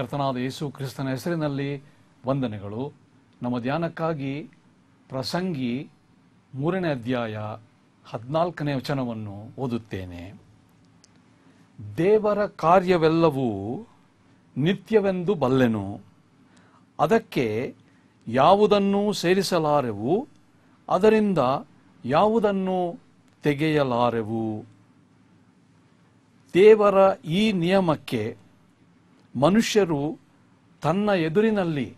ಕರ್ತನಾದ ಯೇಸು ಕ್ರಿಸ್ತನ ಹೆಸರಿನಲ್ಲಿ ವಂದನೆಗಳು ನಮ್ಮ ಧ್ಯಾನಕ್ಕಾಗಿ ಪ್ರಸಂಗಿ ಮೂರನೇ ಅಧ್ಯಾಯ ಹದಿನಾಲ್ಕನೇ ವಚನವನ್ನು ಓದುತ್ತೇನೆ ದೇವರ ಕಾರ್ಯವೆಲ್ಲವೂ ನಿತ್ಯವೆಂದು ಬಲ್ಲೆನು ಅದಕ್ಕೆ ಯಾವುದನ್ನು ಸೇರಿಸಲಾರೆವು ಅದರಿಂದ ಯಾವುದನ್ನು ತೆಗೆಯಲಾರೆವು ದೇವರ ಈ ನಿಯಮಕ್ಕೆ ಮನುಷ್ಯರು ತನ್ನ ಎದುರಿನಲ್ಲಿ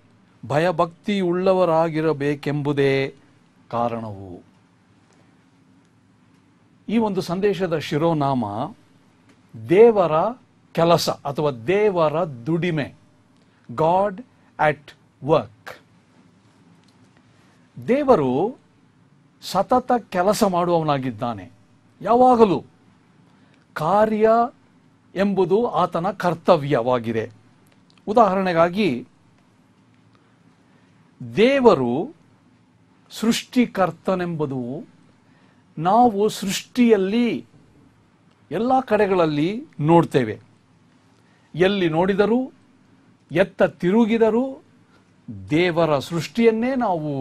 ಉಳ್ಳವರಾಗಿರಬೇಕೆಂಬುದೇ ಕಾರಣವು ಈ ಒಂದು ಸಂದೇಶದ ಶಿರೋನಾಮ ದೇವರ ಕೆಲಸ ಅಥವಾ ದೇವರ ದುಡಿಮೆ ಗಾಡ್ ಅಟ್ ವರ್ಕ್ ದೇವರು ಸತತ ಕೆಲಸ ಮಾಡುವವನಾಗಿದ್ದಾನೆ ಯಾವಾಗಲೂ ಕಾರ್ಯ ಎಂಬುದು ಆತನ ಕರ್ತವ್ಯವಾಗಿದೆ ಉದಾಹರಣೆಗಾಗಿ ದೇವರು ಸೃಷ್ಟಿಕರ್ತನೆಂಬುದು ನಾವು ಸೃಷ್ಟಿಯಲ್ಲಿ ಎಲ್ಲ ಕಡೆಗಳಲ್ಲಿ ನೋಡ್ತೇವೆ ಎಲ್ಲಿ ನೋಡಿದರೂ ಎತ್ತ ತಿರುಗಿದರೂ ದೇವರ ಸೃಷ್ಟಿಯನ್ನೇ ನಾವು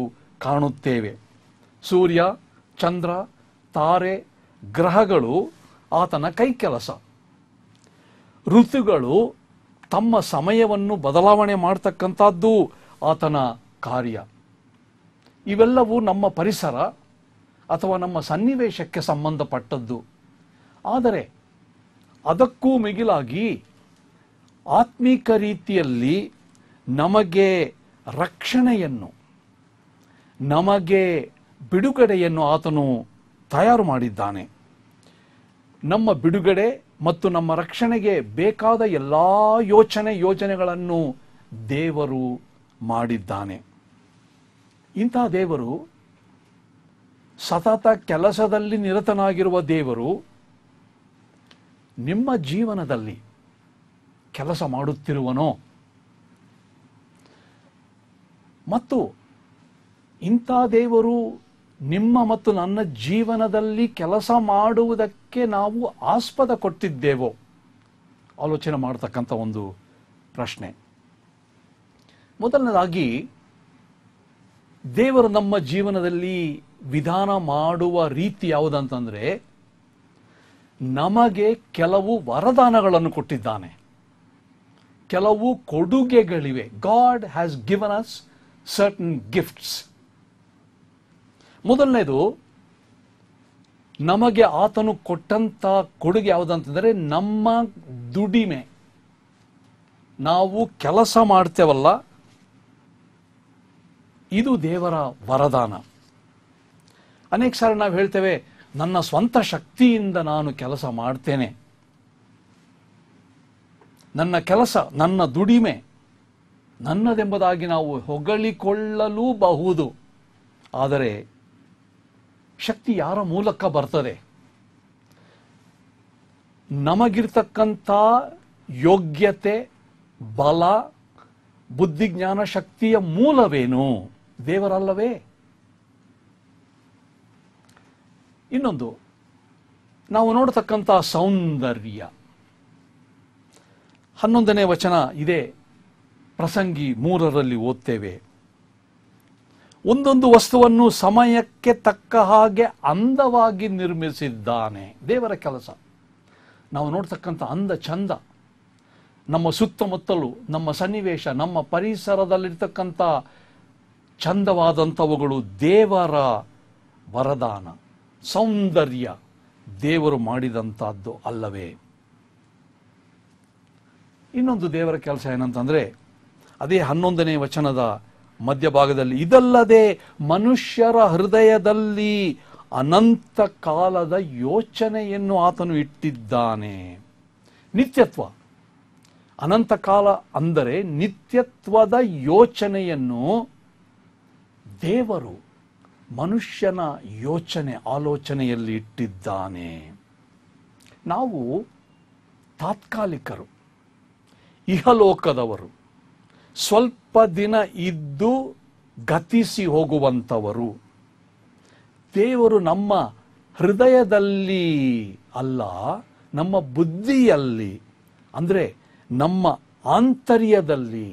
ಕಾಣುತ್ತೇವೆ ಸೂರ್ಯ ಚಂದ್ರ ತಾರೆ ಗ್ರಹಗಳು ಆತನ ಕೈ ಕೆಲಸ ಋತುಗಳು ತಮ್ಮ ಸಮಯವನ್ನು ಬದಲಾವಣೆ ಮಾಡತಕ್ಕಂಥದ್ದು ಆತನ ಕಾರ್ಯ ಇವೆಲ್ಲವೂ ನಮ್ಮ ಪರಿಸರ ಅಥವಾ ನಮ್ಮ ಸನ್ನಿವೇಶಕ್ಕೆ ಸಂಬಂಧಪಟ್ಟದ್ದು ಆದರೆ ಅದಕ್ಕೂ ಮಿಗಿಲಾಗಿ ಆತ್ಮೀಕ ರೀತಿಯಲ್ಲಿ ನಮಗೆ ರಕ್ಷಣೆಯನ್ನು ನಮಗೆ ಬಿಡುಗಡೆಯನ್ನು ಆತನು ತಯಾರು ಮಾಡಿದ್ದಾನೆ ನಮ್ಮ ಬಿಡುಗಡೆ ಮತ್ತು ನಮ್ಮ ರಕ್ಷಣೆಗೆ ಬೇಕಾದ ಎಲ್ಲ ಯೋಚನೆ ಯೋಜನೆಗಳನ್ನು ದೇವರು ಮಾಡಿದ್ದಾನೆ ಇಂಥ ದೇವರು ಸತತ ಕೆಲಸದಲ್ಲಿ ನಿರತನಾಗಿರುವ ದೇವರು ನಿಮ್ಮ ಜೀವನದಲ್ಲಿ ಕೆಲಸ ಮಾಡುತ್ತಿರುವನೋ ಮತ್ತು ಇಂಥ ದೇವರು ನಿಮ್ಮ ಮತ್ತು ನನ್ನ ಜೀವನದಲ್ಲಿ ಕೆಲಸ ಮಾಡುವುದಕ್ಕೆ ನಾವು ಆಸ್ಪದ ಕೊಟ್ಟಿದ್ದೇವೋ ಆಲೋಚನೆ ಮಾಡತಕ್ಕಂಥ ಒಂದು ಪ್ರಶ್ನೆ ಮೊದಲನೇದಾಗಿ ದೇವರು ನಮ್ಮ ಜೀವನದಲ್ಲಿ ವಿಧಾನ ಮಾಡುವ ರೀತಿ ಯಾವುದಂತಂದರೆ ನಮಗೆ ಕೆಲವು ವರದಾನಗಳನ್ನು ಕೊಟ್ಟಿದ್ದಾನೆ ಕೆಲವು ಕೊಡುಗೆಗಳಿವೆ God has given us certain gifts ಮೊದಲನೇದು ನಮಗೆ ಆತನು ಕೊಟ್ಟಂತ ಕೊಡುಗೆ ಯಾವುದಂತಂದರೆ ನಮ್ಮ ದುಡಿಮೆ ನಾವು ಕೆಲಸ ಮಾಡ್ತೇವಲ್ಲ ಇದು ದೇವರ ವರದಾನ ಅನೇಕ ಸಾರಿ ನಾವು ಹೇಳ್ತೇವೆ ನನ್ನ ಸ್ವಂತ ಶಕ್ತಿಯಿಂದ ನಾನು ಕೆಲಸ ಮಾಡ್ತೇನೆ ನನ್ನ ಕೆಲಸ ನನ್ನ ದುಡಿಮೆ ನನ್ನದೆಂಬುದಾಗಿ ನಾವು ಹೊಗಳಿಕೊಳ್ಳಲೂಬಹುದು ಆದರೆ ಶಕ್ತಿ ಯಾರ ಮೂಲಕ ಬರ್ತದೆ ನಮಗಿರ್ತಕ್ಕಂಥ ಯೋಗ್ಯತೆ ಬಲ ಬುದ್ಧಿಜ್ಞಾನ ಶಕ್ತಿಯ ಮೂಲವೇನು ದೇವರಲ್ಲವೇ ಇನ್ನೊಂದು ನಾವು ನೋಡತಕ್ಕಂಥ ಸೌಂದರ್ಯ ಹನ್ನೊಂದನೇ ವಚನ ಇದೆ ಪ್ರಸಂಗಿ ಮೂರರಲ್ಲಿ ಓದ್ತೇವೆ ಒಂದೊಂದು ವಸ್ತುವನ್ನು ಸಮಯಕ್ಕೆ ತಕ್ಕ ಹಾಗೆ ಅಂದವಾಗಿ ನಿರ್ಮಿಸಿದ್ದಾನೆ ದೇವರ ಕೆಲಸ ನಾವು ನೋಡ್ತಕ್ಕಂಥ ಅಂದ ಚಂದ ನಮ್ಮ ಸುತ್ತಮುತ್ತಲು ನಮ್ಮ ಸನ್ನಿವೇಶ ನಮ್ಮ ಪರಿಸರದಲ್ಲಿರ್ತಕ್ಕಂಥ ಚಂದವಾದಂಥವುಗಳು ದೇವರ ವರದಾನ ಸೌಂದರ್ಯ ದೇವರು ಮಾಡಿದಂಥದ್ದು ಅಲ್ಲವೇ ಇನ್ನೊಂದು ದೇವರ ಕೆಲಸ ಏನಂತಂದರೆ ಅದೇ ಹನ್ನೊಂದನೇ ವಚನದ ಮಧ್ಯಭಾಗದಲ್ಲಿ ಇದಲ್ಲದೆ ಮನುಷ್ಯರ ಹೃದಯದಲ್ಲಿ ಅನಂತ ಕಾಲದ ಯೋಚನೆಯನ್ನು ಆತನು ಇಟ್ಟಿದ್ದಾನೆ ನಿತ್ಯತ್ವ ಅನಂತ ಕಾಲ ಅಂದರೆ ನಿತ್ಯತ್ವದ ಯೋಚನೆಯನ್ನು ದೇವರು ಮನುಷ್ಯನ ಯೋಚನೆ ಆಲೋಚನೆಯಲ್ಲಿ ಇಟ್ಟಿದ್ದಾನೆ ನಾವು ತಾತ್ಕಾಲಿಕರು ಇಹಲೋಕದವರು ಸ್ವಲ್ಪ ಸ್ವಲ್ಪ ದಿನ ಇದ್ದು ಗತಿಸಿ ಹೋಗುವಂಥವರು ದೇವರು ನಮ್ಮ ಹೃದಯದಲ್ಲಿ ಅಲ್ಲ ನಮ್ಮ ಬುದ್ಧಿಯಲ್ಲಿ ಅಂದರೆ ನಮ್ಮ ಆಂತರ್ಯದಲ್ಲಿ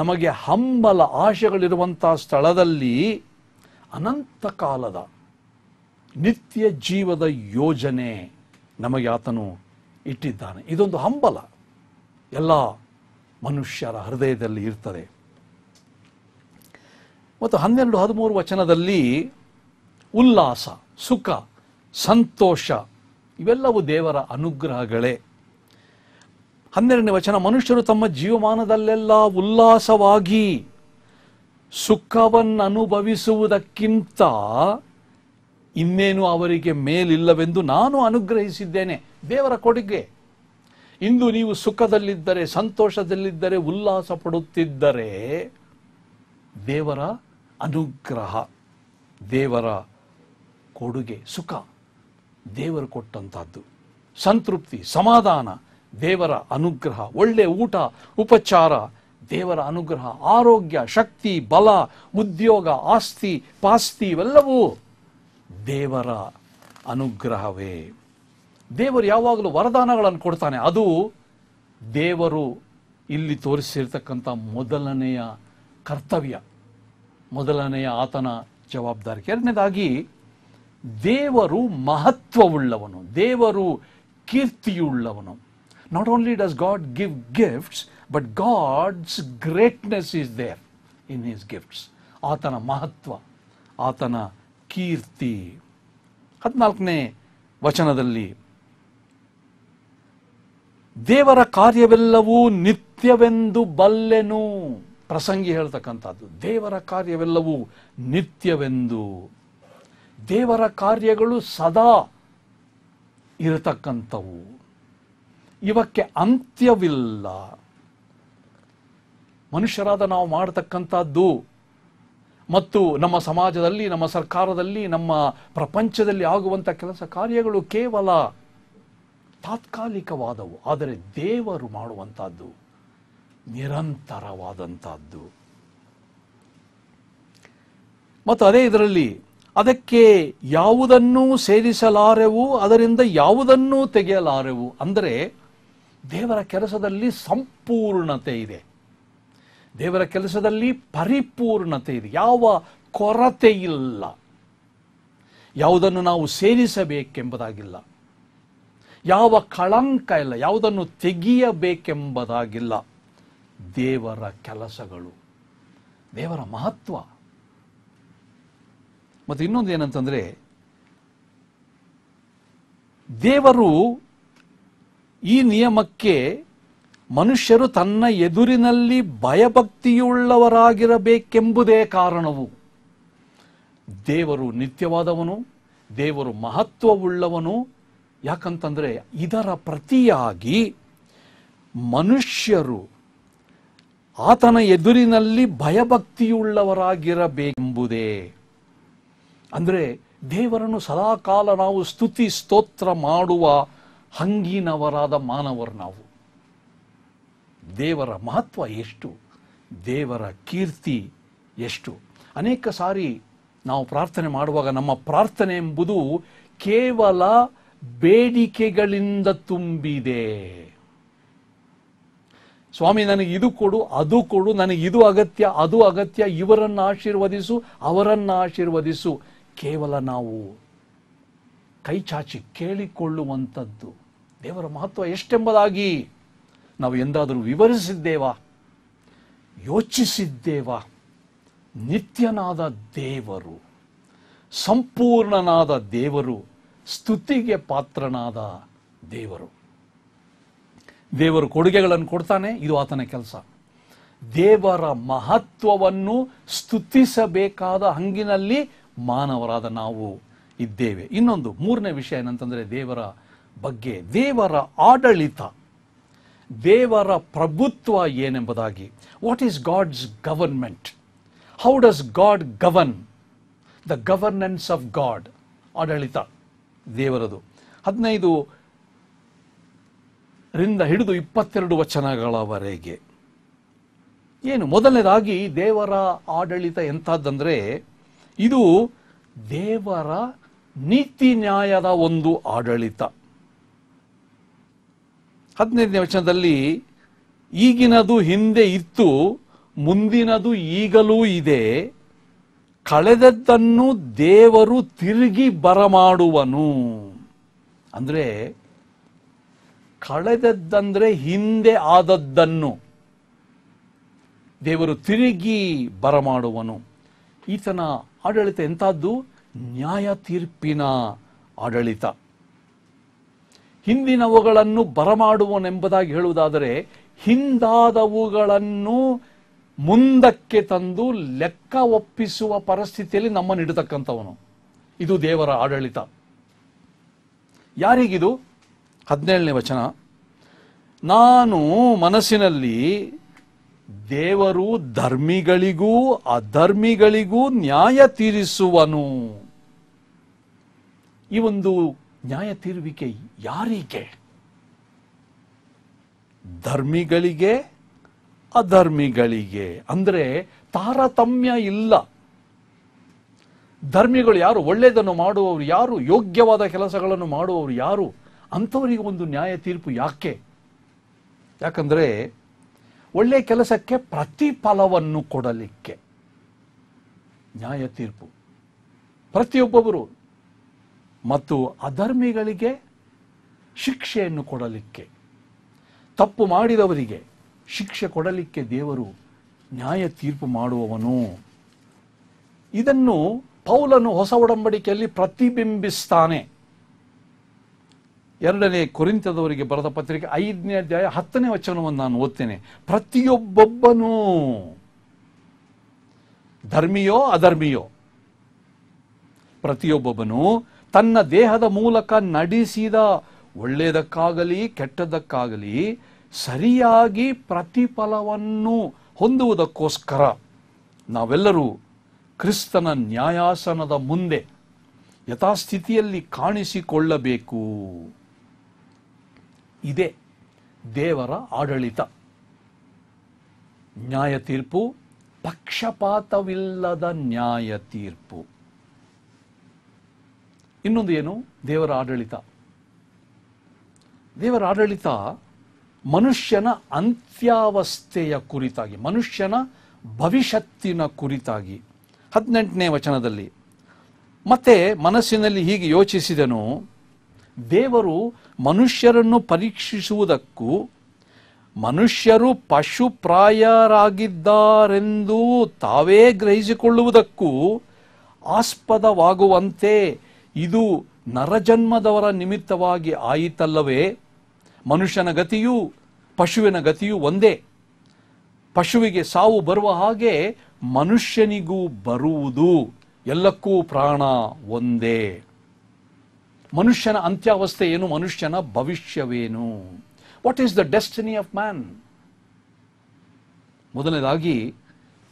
ನಮಗೆ ಹಂಬಲ ಆಶೆಗಳಿರುವಂಥ ಸ್ಥಳದಲ್ಲಿ ಅನಂತ ಕಾಲದ ನಿತ್ಯ ಜೀವದ ಯೋಜನೆ ನಮಗೆ ಆತನು ಇಟ್ಟಿದ್ದಾನೆ ಇದೊಂದು ಹಂಬಲ ಎಲ್ಲ ಮನುಷ್ಯರ ಹೃದಯದಲ್ಲಿ ಇರ್ತದೆ ಮತ್ತು ಹನ್ನೆರಡು ಹದಿಮೂರು ವಚನದಲ್ಲಿ ಉಲ್ಲಾಸ ಸುಖ ಸಂತೋಷ ಇವೆಲ್ಲವೂ ದೇವರ ಅನುಗ್ರಹಗಳೇ ಹನ್ನೆರಡನೇ ವಚನ ಮನುಷ್ಯರು ತಮ್ಮ ಜೀವಮಾನದಲ್ಲೆಲ್ಲ ಉಲ್ಲಾಸವಾಗಿ ಸುಖವನ್ನು ಅನುಭವಿಸುವುದಕ್ಕಿಂತ ಇನ್ನೇನು ಅವರಿಗೆ ಮೇಲಿಲ್ಲವೆಂದು ನಾನು ಅನುಗ್ರಹಿಸಿದ್ದೇನೆ ದೇವರ ಕೊಡುಗೆ ಇಂದು ನೀವು ಸುಖದಲ್ಲಿದ್ದರೆ ಸಂತೋಷದಲ್ಲಿದ್ದರೆ ಉಲ್ಲಾಸ ಪಡುತ್ತಿದ್ದರೆ ದೇವರ ಅನುಗ್ರಹ ದೇವರ ಕೊಡುಗೆ ಸುಖ ದೇವರು ಕೊಟ್ಟಂತಹದ್ದು ಸಂತೃಪ್ತಿ ಸಮಾಧಾನ ದೇವರ ಅನುಗ್ರಹ ಒಳ್ಳೆಯ ಊಟ ಉಪಚಾರ ದೇವರ ಅನುಗ್ರಹ ಆರೋಗ್ಯ ಶಕ್ತಿ ಬಲ ಉದ್ಯೋಗ ಆಸ್ತಿ ಪಾಸ್ತಿ ಇವೆಲ್ಲವೂ ದೇವರ ಅನುಗ್ರಹವೇ ದೇವರು ಯಾವಾಗಲೂ ವರದಾನಗಳನ್ನು ಕೊಡ್ತಾನೆ ಅದು ದೇವರು ಇಲ್ಲಿ ತೋರಿಸಿರ್ತಕ್ಕಂಥ ಮೊದಲನೆಯ ಕರ್ತವ್ಯ ಮೊದಲನೆಯ ಆತನ ಜವಾಬ್ದಾರಿ ಎರಡನೇದಾಗಿ ದೇವರು ಮಹತ್ವವುಳ್ಳವನು ದೇವರು ಕೀರ್ತಿಯುಳ್ಳವನು not only does God give gifts but God's greatness is there in is gifts ಆತನ ಮಹತ್ವ ಆತನ ಕೀರ್ತಿ ಹದಿನಾಲ್ಕನೇ ವಚನದಲ್ಲಿ ದೇವರ ಕಾರ್ಯವೆಲ್ಲವೂ ನಿತ್ಯವೆಂದು ಬಲ್ಲೆನು ಪ್ರಸಂಗಿ ಹೇಳ್ತಕ್ಕಂಥದ್ದು ದೇವರ ಕಾರ್ಯವೆಲ್ಲವೂ ನಿತ್ಯವೆಂದು ದೇವರ ಕಾರ್ಯಗಳು ಸದಾ ಇರತಕ್ಕಂಥವು ಇವಕ್ಕೆ ಅಂತ್ಯವಿಲ್ಲ ಮನುಷ್ಯರಾದ ನಾವು ಮಾಡತಕ್ಕಂಥದ್ದು ಮತ್ತು ನಮ್ಮ ಸಮಾಜದಲ್ಲಿ ನಮ್ಮ ಸರ್ಕಾರದಲ್ಲಿ ನಮ್ಮ ಪ್ರಪಂಚದಲ್ಲಿ ಆಗುವಂಥ ಕೆಲಸ ಕಾರ್ಯಗಳು ಕೇವಲ ತಾತ್ಕಾಲಿಕವಾದವು ಆದರೆ ದೇವರು ಮಾಡುವಂಥದ್ದು ನಿರಂತರವಾದಂಥದ್ದು ಮತ್ತು ಅದೇ ಇದರಲ್ಲಿ ಅದಕ್ಕೆ ಯಾವುದನ್ನೂ ಸೇರಿಸಲಾರೆವು ಅದರಿಂದ ಯಾವುದನ್ನೂ ತೆಗೆಯಲಾರೆವು ಅಂದರೆ ದೇವರ ಕೆಲಸದಲ್ಲಿ ಸಂಪೂರ್ಣತೆ ಇದೆ ದೇವರ ಕೆಲಸದಲ್ಲಿ ಪರಿಪೂರ್ಣತೆ ಇದೆ ಯಾವ ಕೊರತೆ ಇಲ್ಲ ಯಾವುದನ್ನು ನಾವು ಸೇರಿಸಬೇಕೆಂಬುದಾಗಿಲ್ಲ ಯಾವ ಕಳಂಕ ಇಲ್ಲ ಯಾವುದನ್ನು ತೆಗೆಯಬೇಕೆಂಬುದಾಗಿಲ್ಲ ದೇವರ ಕೆಲಸಗಳು ದೇವರ ಮಹತ್ವ ಮತ್ತು ಇನ್ನೊಂದು ಏನಂತಂದರೆ ದೇವರು ಈ ನಿಯಮಕ್ಕೆ ಮನುಷ್ಯರು ತನ್ನ ಎದುರಿನಲ್ಲಿ ಭಯಭಕ್ತಿಯುಳ್ಳವರಾಗಿರಬೇಕೆಂಬುದೇ ಕಾರಣವು ದೇವರು ನಿತ್ಯವಾದವನು ದೇವರು ಮಹತ್ವವುಳ್ಳವನು ಯಾಕಂತಂದರೆ ಇದರ ಪ್ರತಿಯಾಗಿ ಮನುಷ್ಯರು ಆತನ ಎದುರಿನಲ್ಲಿ ಭಯಭಕ್ತಿಯುಳ್ಳವರಾಗಿರಬೇಕೆಂಬುದೇ ಅಂದರೆ ದೇವರನ್ನು ಸದಾಕಾಲ ನಾವು ಸ್ತುತಿ ಸ್ತೋತ್ರ ಮಾಡುವ ಹಂಗಿನವರಾದ ಮಾನವರು ನಾವು ದೇವರ ಮಹತ್ವ ಎಷ್ಟು ದೇವರ ಕೀರ್ತಿ ಎಷ್ಟು ಅನೇಕ ಸಾರಿ ನಾವು ಪ್ರಾರ್ಥನೆ ಮಾಡುವಾಗ ನಮ್ಮ ಪ್ರಾರ್ಥನೆ ಎಂಬುದು ಕೇವಲ ಬೇಡಿಕೆಗಳಿಂದ ತುಂಬಿದೆ ಸ್ವಾಮಿ ನನಗೆ ಇದು ಕೊಡು ಅದು ಕೊಡು ನನಗೆ ಇದು ಅಗತ್ಯ ಅದು ಅಗತ್ಯ ಇವರನ್ನು ಆಶೀರ್ವದಿಸು ಅವರನ್ನು ಆಶೀರ್ವದಿಸು ಕೇವಲ ನಾವು ಕೈ ಚಾಚಿ ಕೇಳಿಕೊಳ್ಳುವಂಥದ್ದು ದೇವರ ಮಹತ್ವ ಎಷ್ಟೆಂಬುದಾಗಿ ನಾವು ಎಂದಾದರೂ ವಿವರಿಸಿದ್ದೇವಾ ಯೋಚಿಸಿದ್ದೇವಾ ನಿತ್ಯನಾದ ದೇವರು ಸಂಪೂರ್ಣನಾದ ದೇವರು ಸ್ತುತಿಗೆ ಪಾತ್ರನಾದ ದೇವರು ದೇವರು ಕೊಡುಗೆಗಳನ್ನು ಕೊಡ್ತಾನೆ ಇದು ಆತನ ಕೆಲಸ ದೇವರ ಮಹತ್ವವನ್ನು ಸ್ತುತಿಸಬೇಕಾದ ಹಂಗಿನಲ್ಲಿ ಮಾನವರಾದ ನಾವು ಇದ್ದೇವೆ ಇನ್ನೊಂದು ಮೂರನೇ ವಿಷಯ ಏನಂತಂದರೆ ದೇವರ ಬಗ್ಗೆ ದೇವರ ಆಡಳಿತ ದೇವರ ಪ್ರಭುತ್ವ ಏನೆಂಬುದಾಗಿ what is God's government how does God govern the governance of God ಆಡಳಿತ ದೇವರದು ಹದಿನೈದು ರಿಂದ ಹಿಡಿದು ಇಪ್ಪತ್ತೆರಡು ವಚನಗಳವರೆಗೆ ಏನು ಮೊದಲನೇದಾಗಿ ದೇವರ ಆಡಳಿತ ಎಂಥದ್ದಂದರೆ ಇದು ದೇವರ ನೀತಿ ನ್ಯಾಯದ ಒಂದು ಆಡಳಿತ ಹದಿನೈದನೇ ವಚನದಲ್ಲಿ ಈಗಿನದು ಹಿಂದೆ ಇತ್ತು ಮುಂದಿನದು ಈಗಲೂ ಇದೆ ಕಳೆದದ್ದನ್ನು ದೇವರು ತಿರುಗಿ ಬರಮಾಡುವನು ಅಂದರೆ ಕಳೆದದ್ದಂದ್ರೆ ಹಿಂದೆ ಆದದ್ದನ್ನು ದೇವರು ತಿರುಗಿ ಬರಮಾಡುವನು ಈತನ ಆಡಳಿತ ಎಂಥದ್ದು ನ್ಯಾಯ ತೀರ್ಪಿನ ಆಡಳಿತ ಹಿಂದಿನವುಗಳನ್ನು ಬರಮಾಡುವನೆಂಬುದಾಗಿ ಹೇಳುವುದಾದರೆ ಹಿಂದಾದವುಗಳನ್ನು ಮುಂದಕ್ಕೆ ತಂದು ಲೆಕ್ಕ ಒಪ್ಪಿಸುವ ಪರಿಸ್ಥಿತಿಯಲ್ಲಿ ನಮ್ಮನ್ನು ಇಡತಕ್ಕಂಥವನು ಇದು ದೇವರ ಆಡಳಿತ ಯಾರಿಗಿದು ಹದಿನೇಳನೇ ವಚನ ನಾನು ಮನಸ್ಸಿನಲ್ಲಿ ದೇವರು ಧರ್ಮಿಗಳಿಗೂ ಅಧರ್ಮಿಗಳಿಗೂ ನ್ಯಾಯ ತೀರಿಸುವನು ಈ ಒಂದು ನ್ಯಾಯ ತೀರುವಿಕೆ ಯಾರಿಗೆ ಧರ್ಮಿಗಳಿಗೆ ಅಧರ್ಮಿಗಳಿಗೆ ಅಂದರೆ ತಾರತಮ್ಯ ಇಲ್ಲ ಧರ್ಮಿಗಳು ಯಾರು ಒಳ್ಳೆಯದನ್ನು ಮಾಡುವವರು ಯಾರು ಯೋಗ್ಯವಾದ ಕೆಲಸಗಳನ್ನು ಮಾಡುವವರು ಯಾರು ಅಂಥವರಿಗೆ ಒಂದು ನ್ಯಾಯ ತೀರ್ಪು ಯಾಕೆ ಯಾಕಂದರೆ ಒಳ್ಳೆಯ ಕೆಲಸಕ್ಕೆ ಪ್ರತಿಫಲವನ್ನು ಕೊಡಲಿಕ್ಕೆ ನ್ಯಾಯ ತೀರ್ಪು ಪ್ರತಿಯೊಬ್ಬೊಬ್ಬರು ಮತ್ತು ಅಧರ್ಮಿಗಳಿಗೆ ಶಿಕ್ಷೆಯನ್ನು ಕೊಡಲಿಕ್ಕೆ ತಪ್ಪು ಮಾಡಿದವರಿಗೆ ಶಿಕ್ಷೆ ಕೊಡಲಿಕ್ಕೆ ದೇವರು ನ್ಯಾಯ ತೀರ್ಪು ಮಾಡುವವನು ಇದನ್ನು ಪೌಲನು ಹೊಸ ಒಡಂಬಡಿಕೆಯಲ್ಲಿ ಪ್ರತಿಬಿಂಬಿಸ್ತಾನೆ ಎರಡನೇ ಕೊರಿಂತದವರಿಗೆ ಬರೆದ ಪತ್ರಿಕೆ ಐದನೇ ಅಧ್ಯಾಯ ಹತ್ತನೇ ವಚನವನ್ನು ನಾನು ಓದ್ತೇನೆ ಪ್ರತಿಯೊಬ್ಬೊಬ್ಬನೂ ಧರ್ಮಿಯೋ ಅಧರ್ಮಿಯೋ ಪ್ರತಿಯೊಬ್ಬೊಬ್ಬನು ತನ್ನ ದೇಹದ ಮೂಲಕ ನಡೆಸಿದ ಒಳ್ಳೆಯದಕ್ಕಾಗಲಿ ಕೆಟ್ಟದ್ದಕ್ಕಾಗಲಿ ಸರಿಯಾಗಿ ಪ್ರತಿಫಲವನ್ನು ಹೊಂದುವುದಕ್ಕೋಸ್ಕರ ನಾವೆಲ್ಲರೂ ಕ್ರಿಸ್ತನ ನ್ಯಾಯಾಸನದ ಮುಂದೆ ಯಥಾಸ್ಥಿತಿಯಲ್ಲಿ ಕಾಣಿಸಿಕೊಳ್ಳಬೇಕು ಇದೇ ದೇವರ ಆಡಳಿತ ನ್ಯಾಯ ತೀರ್ಪು ಪಕ್ಷಪಾತವಿಲ್ಲದ ನ್ಯಾಯ ತೀರ್ಪು ಇನ್ನೊಂದು ಏನು ದೇವರ ಆಡಳಿತ ದೇವರ ಆಡಳಿತ ಮನುಷ್ಯನ ಅಂತ್ಯಾವಸ್ಥೆಯ ಕುರಿತಾಗಿ ಮನುಷ್ಯನ ಭವಿಷ್ಯತ್ತಿನ ಕುರಿತಾಗಿ ಹದಿನೆಂಟನೇ ವಚನದಲ್ಲಿ ಮತ್ತೆ ಮನಸ್ಸಿನಲ್ಲಿ ಹೀಗೆ ಯೋಚಿಸಿದನು ದೇವರು ಮನುಷ್ಯರನ್ನು ಪರೀಕ್ಷಿಸುವುದಕ್ಕೂ ಮನುಷ್ಯರು ಪಶುಪ್ರಾಯರಾಗಿದ್ದಾರೆಂದು ತಾವೇ ಗ್ರಹಿಸಿಕೊಳ್ಳುವುದಕ್ಕೂ ಆಸ್ಪದವಾಗುವಂತೆ ಇದು ನರಜನ್ಮದವರ ನಿಮಿತ್ತವಾಗಿ ಆಯಿತಲ್ಲವೇ ಮನುಷ್ಯನ ಗತಿಯೂ ಪಶುವಿನ ಗತಿಯೂ ಒಂದೇ ಪಶುವಿಗೆ ಸಾವು ಬರುವ ಹಾಗೆ ಮನುಷ್ಯನಿಗೂ ಬರುವುದು ಎಲ್ಲಕ್ಕೂ ಪ್ರಾಣ ಒಂದೇ ಮನುಷ್ಯನ ಅಂತ್ಯಾವಸ್ಥೆ ಏನು ಮನುಷ್ಯನ ಭವಿಷ್ಯವೇನು what is the destiny of man ಮೊದಲನೇದಾಗಿ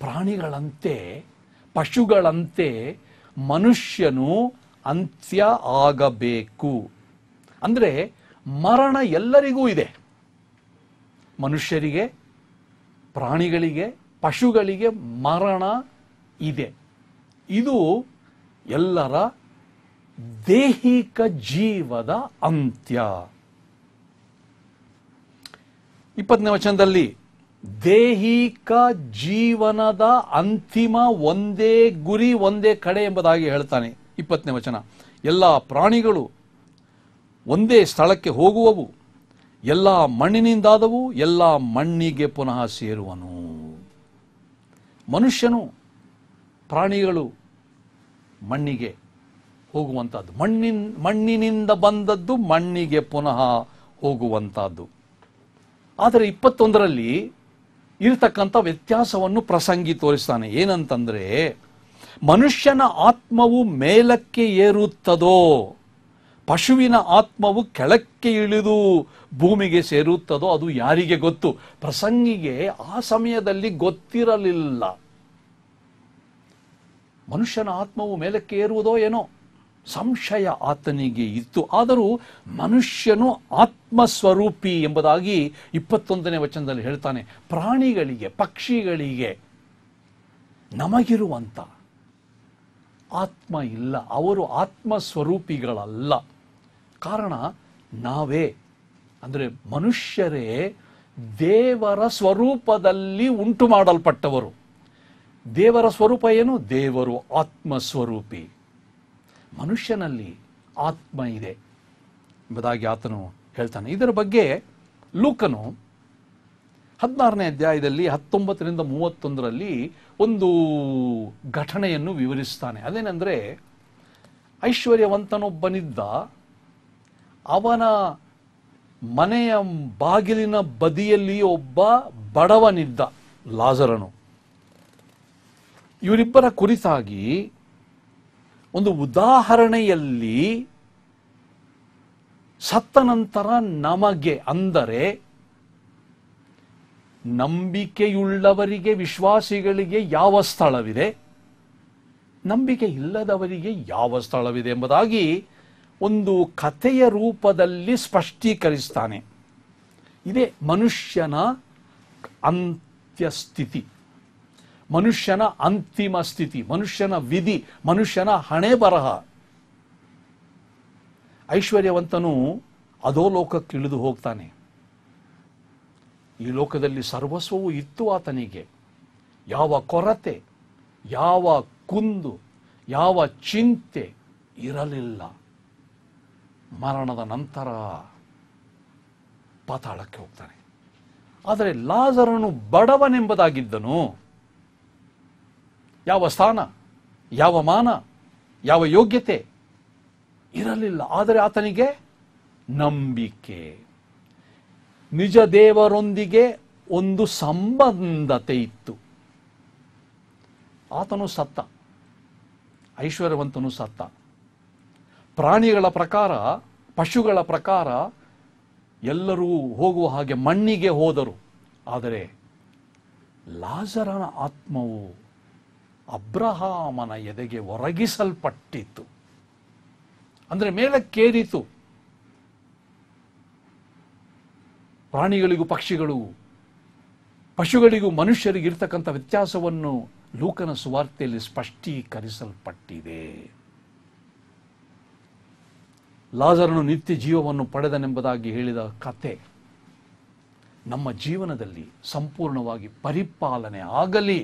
ಪ್ರಾಣಿಗಳಂತೆ ಪಶುಗಳಂತೆ ಮನುಷ್ಯನು ಅಂತ್ಯ ಆಗಬೇಕು ಅಂದರೆ ಮರಣ ಎಲ್ಲರಿಗೂ ಇದೆ ಮನುಷ್ಯರಿಗೆ ಪ್ರಾಣಿಗಳಿಗೆ ಪಶುಗಳಿಗೆ ಮರಣ ಇದೆ ಇದು ಎಲ್ಲರ ದೈಹಿಕ ಜೀವದ ಅಂತ್ಯ ಇಪ್ಪತ್ತನೇ ವಚನದಲ್ಲಿ ದೈಹಿಕ ಜೀವನದ ಅಂತಿಮ ಒಂದೇ ಗುರಿ ಒಂದೇ ಕಡೆ ಎಂಬುದಾಗಿ ಹೇಳ್ತಾನೆ ಇಪ್ಪತ್ತನೇ ವಚನ ಎಲ್ಲ ಪ್ರಾಣಿಗಳು ಒಂದೇ ಸ್ಥಳಕ್ಕೆ ಹೋಗುವವು ಎಲ್ಲ ಮಣ್ಣಿನಿಂದಾದವು ಎಲ್ಲ ಮಣ್ಣಿಗೆ ಪುನಃ ಸೇರುವನು ಮನುಷ್ಯನು ಪ್ರಾಣಿಗಳು ಮಣ್ಣಿಗೆ ಹೋಗುವಂಥದ್ದು ಮಣ್ಣಿನ ಮಣ್ಣಿನಿಂದ ಬಂದದ್ದು ಮಣ್ಣಿಗೆ ಪುನಃ ಹೋಗುವಂಥದ್ದು ಆದರೆ ಇಪ್ಪತ್ತೊಂದರಲ್ಲಿ ಇರತಕ್ಕಂಥ ವ್ಯತ್ಯಾಸವನ್ನು ಪ್ರಸಂಗಿ ತೋರಿಸ್ತಾನೆ ಏನಂತಂದರೆ ಮನುಷ್ಯನ ಆತ್ಮವು ಮೇಲಕ್ಕೆ ಏರುತ್ತದೋ ಪಶುವಿನ ಆತ್ಮವು ಕೆಳಕ್ಕೆ ಇಳಿದು ಭೂಮಿಗೆ ಸೇರುತ್ತದೋ ಅದು ಯಾರಿಗೆ ಗೊತ್ತು ಪ್ರಸಂಗಿಗೆ ಆ ಸಮಯದಲ್ಲಿ ಗೊತ್ತಿರಲಿಲ್ಲ ಮನುಷ್ಯನ ಆತ್ಮವು ಮೇಲಕ್ಕೆ ಏರುವುದೋ ಏನೋ ಸಂಶಯ ಆತನಿಗೆ ಇತ್ತು ಆದರೂ ಮನುಷ್ಯನು ಆತ್ಮಸ್ವರೂಪಿ ಎಂಬುದಾಗಿ ಇಪ್ಪತ್ತೊಂದನೇ ವಚನದಲ್ಲಿ ಹೇಳ್ತಾನೆ ಪ್ರಾಣಿಗಳಿಗೆ ಪಕ್ಷಿಗಳಿಗೆ ನಮಗಿರುವಂಥ ಆತ್ಮ ಇಲ್ಲ ಅವರು ಆತ್ಮಸ್ವರೂಪಿಗಳಲ್ಲ ಕಾರಣ ನಾವೇ ಅಂದರೆ ಮನುಷ್ಯರೇ ದೇವರ ಸ್ವರೂಪದಲ್ಲಿ ಉಂಟು ಮಾಡಲ್ಪಟ್ಟವರು ದೇವರ ಸ್ವರೂಪ ಏನು ದೇವರು ಆತ್ಮಸ್ವರೂಪಿ ಮನುಷ್ಯನಲ್ಲಿ ಆತ್ಮ ಇದೆ ಎಂಬುದಾಗಿ ಆತನು ಹೇಳ್ತಾನೆ ಇದರ ಬಗ್ಗೆ ಲೂಕನು ಹದಿನಾರನೇ ಅಧ್ಯಾಯದಲ್ಲಿ ಹತ್ತೊಂಬತ್ತರಿಂದ ಮೂವತ್ತೊಂದರಲ್ಲಿ ಒಂದು ಘಟನೆಯನ್ನು ವಿವರಿಸ್ತಾನೆ ಅದೇನೆಂದರೆ ಐಶ್ವರ್ಯವಂತನೊಬ್ಬನಿದ್ದ ಅವನ ಮನೆಯ ಬಾಗಿಲಿನ ಬದಿಯಲ್ಲಿ ಒಬ್ಬ ಬಡವನಿದ್ದ ಲಾಜರನು ಇವರಿಬ್ಬರ ಕುರಿತಾಗಿ ಒಂದು ಉದಾಹರಣೆಯಲ್ಲಿ ಸತ್ತ ನಂತರ ನಮಗೆ ಅಂದರೆ ನಂಬಿಕೆಯುಳ್ಳವರಿಗೆ ವಿಶ್ವಾಸಿಗಳಿಗೆ ಯಾವ ಸ್ಥಳವಿದೆ ನಂಬಿಕೆ ಇಲ್ಲದವರಿಗೆ ಯಾವ ಸ್ಥಳವಿದೆ ಎಂಬುದಾಗಿ ಒಂದು ಕಥೆಯ ರೂಪದಲ್ಲಿ ಸ್ಪಷ್ಟೀಕರಿಸ್ತಾನೆ ಇದೇ ಮನುಷ್ಯನ ಸ್ಥಿತಿ ಮನುಷ್ಯನ ಅಂತಿಮ ಸ್ಥಿತಿ ಮನುಷ್ಯನ ವಿಧಿ ಮನುಷ್ಯನ ಹಣೆ ಬರಹ ಐಶ್ವರ್ಯವಂತನು ಅದೋ ಲೋಕಕ್ಕೆ ಇಳಿದು ಹೋಗ್ತಾನೆ ಈ ಲೋಕದಲ್ಲಿ ಸರ್ವಸ್ವವು ಇತ್ತು ಆತನಿಗೆ ಯಾವ ಕೊರತೆ ಯಾವ ಕುಂದು ಯಾವ ಚಿಂತೆ ಇರಲಿಲ್ಲ ಮರಣದ ನಂತರ ಪಾತಾಳಕ್ಕೆ ಹೋಗ್ತಾನೆ ಆದರೆ ಲಾಜರನು ಬಡವನೆಂಬುದಾಗಿದ್ದನು ಯಾವ ಸ್ಥಾನ ಯಾವ ಮಾನ ಯಾವ ಯೋಗ್ಯತೆ ಇರಲಿಲ್ಲ ಆದರೆ ಆತನಿಗೆ ನಂಬಿಕೆ ನಿಜ ದೇವರೊಂದಿಗೆ ಒಂದು ಸಂಬಂಧತೆ ಇತ್ತು ಆತನು ಸತ್ತ ಐಶ್ವರ್ಯವಂತನು ಸತ್ತ ಪ್ರಾಣಿಗಳ ಪ್ರಕಾರ ಪಶುಗಳ ಪ್ರಕಾರ ಎಲ್ಲರೂ ಹೋಗುವ ಹಾಗೆ ಮಣ್ಣಿಗೆ ಹೋದರು ಆದರೆ ಲಾಜರನ ಆತ್ಮವು ಅಬ್ರಹಾಮನ ಎದೆಗೆ ಒರಗಿಸಲ್ಪಟ್ಟಿತ್ತು ಅಂದರೆ ಮೇಲಕ್ಕೇರಿತು ಪ್ರಾಣಿಗಳಿಗೂ ಪಕ್ಷಿಗಳು ಪಶುಗಳಿಗೂ ಮನುಷ್ಯರಿಗಿರ್ತಕ್ಕಂಥ ವ್ಯತ್ಯಾಸವನ್ನು ಲೂಕನ ಸುವಾರ್ತೆಯಲ್ಲಿ ಸ್ಪಷ್ಟೀಕರಿಸಲ್ಪಟ್ಟಿದೆ ಲಾಜರನು ನಿತ್ಯ ಜೀವವನ್ನು ಪಡೆದನೆಂಬುದಾಗಿ ಹೇಳಿದ ಕತೆ ನಮ್ಮ ಜೀವನದಲ್ಲಿ ಸಂಪೂರ್ಣವಾಗಿ ಪರಿಪಾಲನೆ ಆಗಲಿ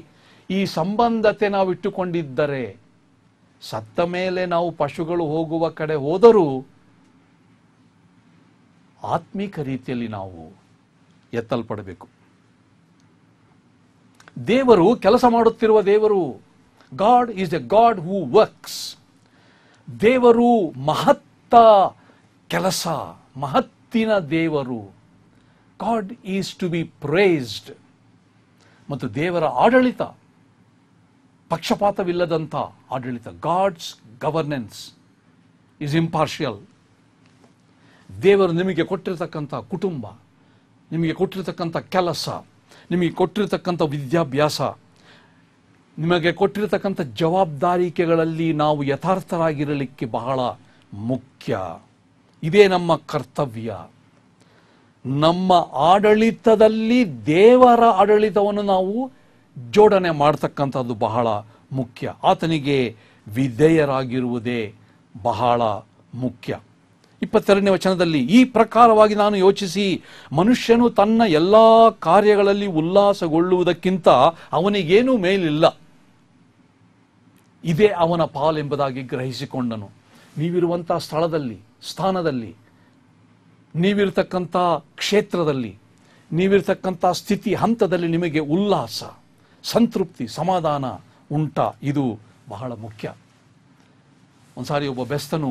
ಈ ಸಂಬಂಧತೆ ನಾವು ಇಟ್ಟುಕೊಂಡಿದ್ದರೆ ಸತ್ತ ಮೇಲೆ ನಾವು ಪಶುಗಳು ಹೋಗುವ ಕಡೆ ಹೋದರೂ ಆತ್ಮೀಕ ರೀತಿಯಲ್ಲಿ ನಾವು ಎತ್ತಲ್ಪಡಬೇಕು ದೇವರು ಕೆಲಸ ಮಾಡುತ್ತಿರುವ ದೇವರು God is a God who works ದೇವರು ಮಹತ್ ಮಹತ್ತ ಕೆಲಸ ಮಹತ್ತಿನ ದೇವರು God is to be praised ಮತ್ತು ದೇವರ ಆಡಳಿತ ಪಕ್ಷಪಾತವಿಲ್ಲದಂಥ ಆಡಳಿತ ಗಾಡ್ಸ್ ಗವರ್ನೆನ್ಸ್ ಈಸ್ ಇಂಪಾರ್ಷಿಯಲ್ ದೇವರು ನಿಮಗೆ ಕೊಟ್ಟಿರತಕ್ಕಂಥ ಕುಟುಂಬ ನಿಮಗೆ ಕೊಟ್ಟಿರತಕ್ಕಂಥ ಕೆಲಸ ನಿಮಗೆ ಕೊಟ್ಟಿರತಕ್ಕಂಥ ವಿದ್ಯಾಭ್ಯಾಸ ನಿಮಗೆ ಕೊಟ್ಟಿರತಕ್ಕಂಥ ಜವಾಬ್ದಾರಿಕೆಗಳಲ್ಲಿ ನಾವು ಯಥಾರ್ಥರಾಗಿರಲಿಕ್ಕೆ ಬಹಳ ಮುಖ್ಯ ಇದೇ ನಮ್ಮ ಕರ್ತವ್ಯ ನಮ್ಮ ಆಡಳಿತದಲ್ಲಿ ದೇವರ ಆಡಳಿತವನ್ನು ನಾವು ಜೋಡಣೆ ಮಾಡತಕ್ಕಂಥದ್ದು ಬಹಳ ಮುಖ್ಯ ಆತನಿಗೆ ವಿಧೇಯರಾಗಿರುವುದೇ ಬಹಳ ಮುಖ್ಯ ಇಪ್ಪತ್ತೆರಡನೇ ವಚನದಲ್ಲಿ ಈ ಪ್ರಕಾರವಾಗಿ ನಾನು ಯೋಚಿಸಿ ಮನುಷ್ಯನು ತನ್ನ ಎಲ್ಲ ಕಾರ್ಯಗಳಲ್ಲಿ ಉಲ್ಲಾಸಗೊಳ್ಳುವುದಕ್ಕಿಂತ ಅವನಿಗೇನೂ ಮೇಲಿಲ್ಲ ಇದೇ ಅವನ ಪಾಲೆಂಬುದಾಗಿ ಗ್ರಹಿಸಿಕೊಂಡನು ನೀವಿರುವಂಥ ಸ್ಥಳದಲ್ಲಿ ಸ್ಥಾನದಲ್ಲಿ ನೀವಿರ್ತಕ್ಕಂಥ ಕ್ಷೇತ್ರದಲ್ಲಿ ನೀವಿರ್ತಕ್ಕಂಥ ಸ್ಥಿತಿ ಹಂತದಲ್ಲಿ ನಿಮಗೆ ಉಲ್ಲಾಸ ಸಂತೃಪ್ತಿ ಸಮಾಧಾನ ಉಂಟ ಇದು ಬಹಳ ಮುಖ್ಯ ಒಂದು ಸಾರಿ ಒಬ್ಬ ಬೆಸ್ತನು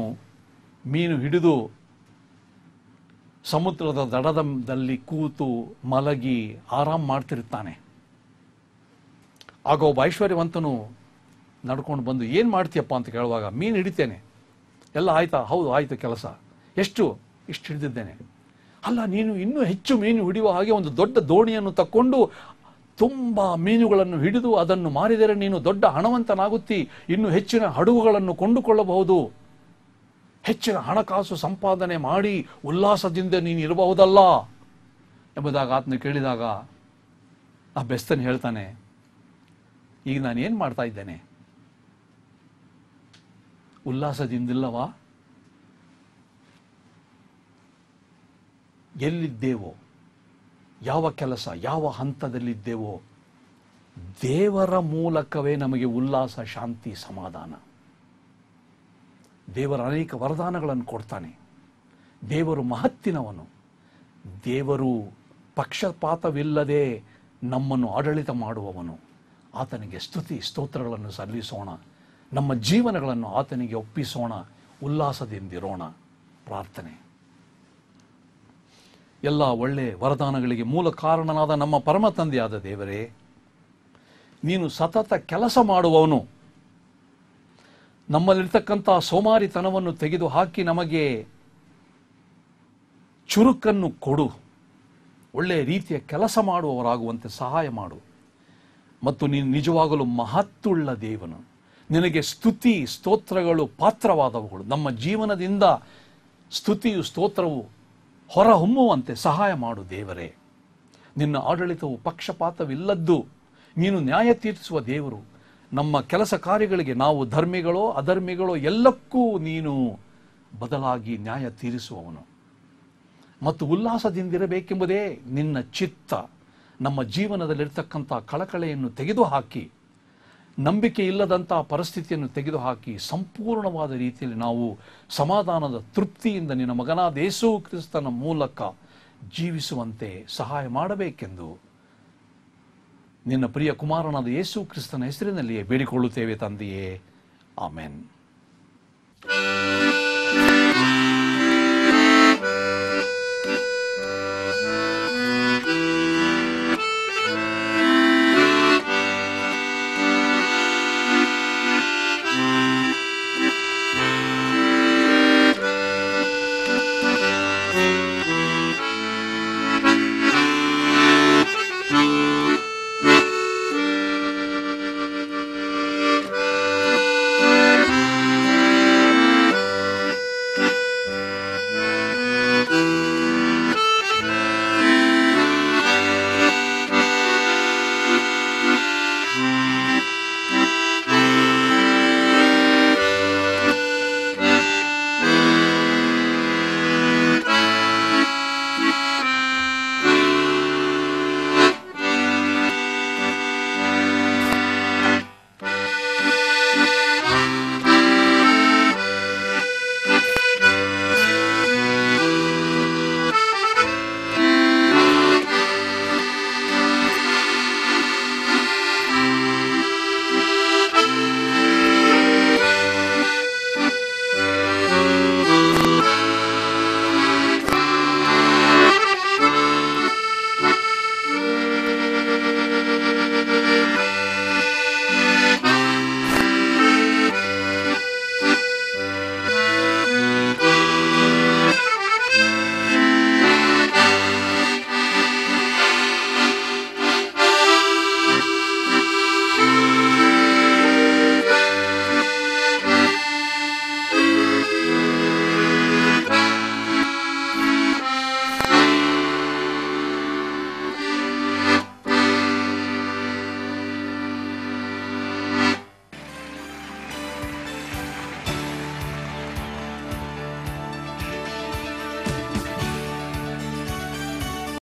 ಮೀನು ಹಿಡಿದು ಸಮುದ್ರದ ದಡದಲ್ಲಿ ಕೂತು ಮಲಗಿ ಆರಾಮ್ ಮಾಡ್ತಿರ್ತಾನೆ ಆಗ ಒಬ್ಬ ಐಶ್ವರ್ಯವಂತನು ನಡ್ಕೊಂಡು ಬಂದು ಏನು ಮಾಡ್ತೀಯಪ್ಪ ಅಂತ ಕೇಳುವಾಗ ಮೀನು ಹಿಡಿತೇನೆ ಎಲ್ಲ ಆಯ್ತಾ ಹೌದು ಆಯಿತು ಕೆಲಸ ಎಷ್ಟು ಇಷ್ಟು ಹಿಡಿದಿದ್ದೇನೆ ಅಲ್ಲ ನೀನು ಇನ್ನೂ ಹೆಚ್ಚು ಮೀನು ಹಿಡಿಯುವ ಹಾಗೆ ಒಂದು ದೊಡ್ಡ ದೋಣಿಯನ್ನು ತಕ್ಕೊಂಡು ತುಂಬ ಮೀನುಗಳನ್ನು ಹಿಡಿದು ಅದನ್ನು ಮಾರಿದರೆ ನೀನು ದೊಡ್ಡ ಹಣವಂತನಾಗುತ್ತಿ ಇನ್ನು ಹೆಚ್ಚಿನ ಹಡಗುಗಳನ್ನು ಕೊಂಡುಕೊಳ್ಳಬಹುದು ಹೆಚ್ಚಿನ ಹಣಕಾಸು ಸಂಪಾದನೆ ಮಾಡಿ ಉಲ್ಲಾಸದಿಂದ ನೀನು ಇರಬಹುದಲ್ಲ ಎಂಬುದಾಗ ಆತನ ಕೇಳಿದಾಗ ಆ ಬೆಸ್ತನ್ ಹೇಳ್ತಾನೆ ಈಗ ನಾನು ಏನು ಮಾಡ್ತಾ ಇದ್ದೇನೆ ಉಲ್ಲಾಸದಿಂದಿಲ್ಲವಾ ಎಲ್ಲಿದ್ದೇವೋ ಯಾವ ಕೆಲಸ ಯಾವ ಹಂತದಲ್ಲಿದ್ದೇವೋ ದೇವರ ಮೂಲಕವೇ ನಮಗೆ ಉಲ್ಲಾಸ ಶಾಂತಿ ಸಮಾಧಾನ ದೇವರ ಅನೇಕ ವರದಾನಗಳನ್ನು ಕೊಡ್ತಾನೆ ದೇವರು ಮಹತ್ತಿನವನು ದೇವರು ಪಕ್ಷಪಾತವಿಲ್ಲದೆ ನಮ್ಮನ್ನು ಆಡಳಿತ ಮಾಡುವವನು ಆತನಿಗೆ ಸ್ತುತಿ ಸ್ತೋತ್ರಗಳನ್ನು ಸಲ್ಲಿಸೋಣ ನಮ್ಮ ಜೀವನಗಳನ್ನು ಆತನಿಗೆ ಒಪ್ಪಿಸೋಣ ಉಲ್ಲಾಸದಿಂದಿರೋಣ ಪ್ರಾರ್ಥನೆ ಎಲ್ಲ ಒಳ್ಳೆಯ ವರದಾನಗಳಿಗೆ ಮೂಲ ಕಾರಣನಾದ ನಮ್ಮ ಪರಮ ತಂದೆಯಾದ ದೇವರೇ ನೀನು ಸತತ ಕೆಲಸ ಮಾಡುವವನು ನಮ್ಮಲ್ಲಿರ್ತಕ್ಕಂಥ ಸೋಮಾರಿತನವನ್ನು ತೆಗೆದು ಹಾಕಿ ನಮಗೆ ಚುರುಕನ್ನು ಕೊಡು ಒಳ್ಳೆಯ ರೀತಿಯ ಕೆಲಸ ಮಾಡುವವರಾಗುವಂತೆ ಸಹಾಯ ಮಾಡು ಮತ್ತು ನೀನು ನಿಜವಾಗಲು ಮಹತ್ತುಳ್ಳ ದೇವನು ನಿನಗೆ ಸ್ತುತಿ ಸ್ತೋತ್ರಗಳು ಪಾತ್ರವಾದವುಗಳು ನಮ್ಮ ಜೀವನದಿಂದ ಸ್ತುತಿಯು ಸ್ತೋತ್ರವು ಹೊರಹೊಮ್ಮುವಂತೆ ಸಹಾಯ ಮಾಡು ದೇವರೇ ನಿನ್ನ ಆಡಳಿತವು ಪಕ್ಷಪಾತವಿಲ್ಲದ್ದು ನೀನು ನ್ಯಾಯ ತೀರಿಸುವ ದೇವರು ನಮ್ಮ ಕೆಲಸ ಕಾರ್ಯಗಳಿಗೆ ನಾವು ಧರ್ಮಿಗಳೋ ಅಧರ್ಮಿಗಳೋ ಎಲ್ಲಕ್ಕೂ ನೀನು ಬದಲಾಗಿ ನ್ಯಾಯ ತೀರಿಸುವವನು ಮತ್ತು ಉಲ್ಲಾಸದಿಂದಿರಬೇಕೆಂಬುದೇ ನಿನ್ನ ಚಿತ್ತ ನಮ್ಮ ಜೀವನದಲ್ಲಿರ್ತಕ್ಕಂಥ ಕಳಕಳೆಯನ್ನು ತೆಗೆದುಹಾಕಿ ನಂಬಿಕೆ ಇಲ್ಲದಂತಹ ಪರಿಸ್ಥಿತಿಯನ್ನು ತೆಗೆದುಹಾಕಿ ಸಂಪೂರ್ಣವಾದ ರೀತಿಯಲ್ಲಿ ನಾವು ಸಮಾಧಾನದ ತೃಪ್ತಿಯಿಂದ ನಿನ್ನ ಮಗನಾದ ಯೇಸು ಕ್ರಿಸ್ತನ ಮೂಲಕ ಜೀವಿಸುವಂತೆ ಸಹಾಯ ಮಾಡಬೇಕೆಂದು ನಿನ್ನ ಪ್ರಿಯ ಕುಮಾರನಾದ ಯೇಸು ಕ್ರಿಸ್ತನ ಹೆಸರಿನಲ್ಲಿಯೇ ಬೇಡಿಕೊಳ್ಳುತ್ತೇವೆ ತಂದೆಯೇ ಆಮೇನ್